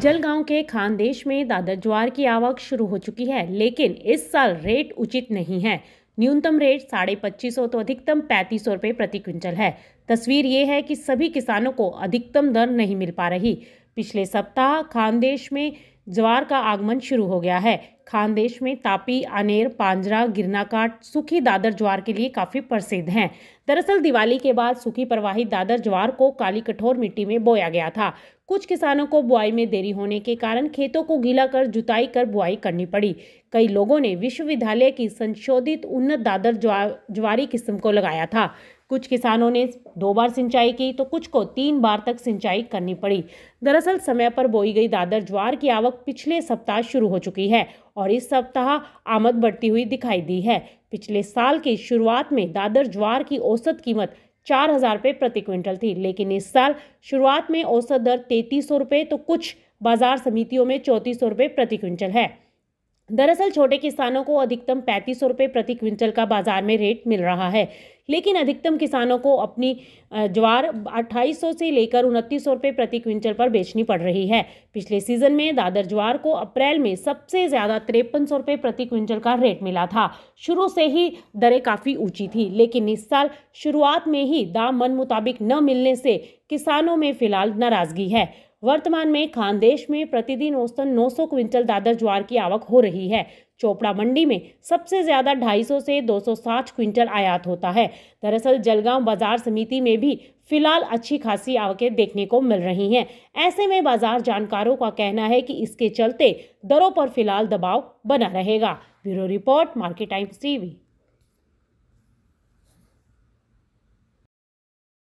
जलगांव के खानदेश में दादर ज्वार की आवक शुरू हो चुकी है लेकिन इस साल रेट उचित नहीं है न्यूनतम रेट साढ़े पच्चीस सौ तो अधिकतम पैंतीस सौ रुपये प्रति क्विंटल है तस्वीर ये है कि सभी किसानों को अधिकतम दर नहीं मिल पा रही पिछले सप्ताह खानदेश में ज्वार का आगमन शुरू हो गया है खानदेश में तापी अनेर पांजरा गिरनाकाट सूखी दादर ज्वार के लिए काफ़ी प्रसिद्ध हैं दरअसल दिवाली के बाद सूखी प्रवाही दादर ज्वार को काली कठोर मिट्टी में बोया गया था कुछ किसानों को बुआई में देरी होने के कारण खेतों को गीला कर जुताई कर बुआई करनी पड़ी कई लोगों ने विश्वविद्यालय की संशोधित उन्नत दादर ज्वार ज्वारी किस्म को लगाया था कुछ किसानों ने दो बार सिंचाई की तो कुछ को तीन बार तक सिंचाई करनी पड़ी दरअसल समय पर बोई गई दादर ज्वार की आवक पिछले सप्ताह शुरू हो चुकी है और इस सप्ताह आमद बढ़ती हुई दिखाई दी है पिछले साल की शुरुआत में दादर ज्वार की औसत कीमत चार हज़ार रुपये प्रति क्विंटल थी लेकिन इस साल शुरुआत में औसत दर तैतीस सौ रुपये तो कुछ बाजार समितियों में चौंतीस सौ रुपये प्रति क्विंटल है दरअसल छोटे किसानों को अधिकतम पैंतीस सौ रुपये प्रति क्विंटल का बाजार में रेट मिल रहा है लेकिन अधिकतम किसानों को अपनी ज्वार 2800 से लेकर उनतीस सौ प्रति क्विंटल पर बेचनी पड़ रही है पिछले सीजन में दादर ज्वार को अप्रैल में सबसे ज़्यादा तिरपन सौ प्रति क्विंटल का रेट मिला था शुरू से ही दरें काफ़ी ऊँची थी लेकिन इस साल शुरुआत में ही दाम मन मुताबिक न मिलने से किसानों में फिलहाल नाराज़गी है वर्तमान में खानदेश में प्रतिदिन औसतन 900 क्विंटल दादर ज्वार की आवक हो रही है चोपड़ा मंडी में सबसे ज़्यादा 250 से 260 क्विंटल आयात होता है दरअसल जलगांव बाजार समिति में भी फिलहाल अच्छी खासी आवकें देखने को मिल रही हैं ऐसे में बाजार जानकारों का कहना है कि इसके चलते दरों पर फिलहाल दबाव बना रहेगा bureau report Market Times TV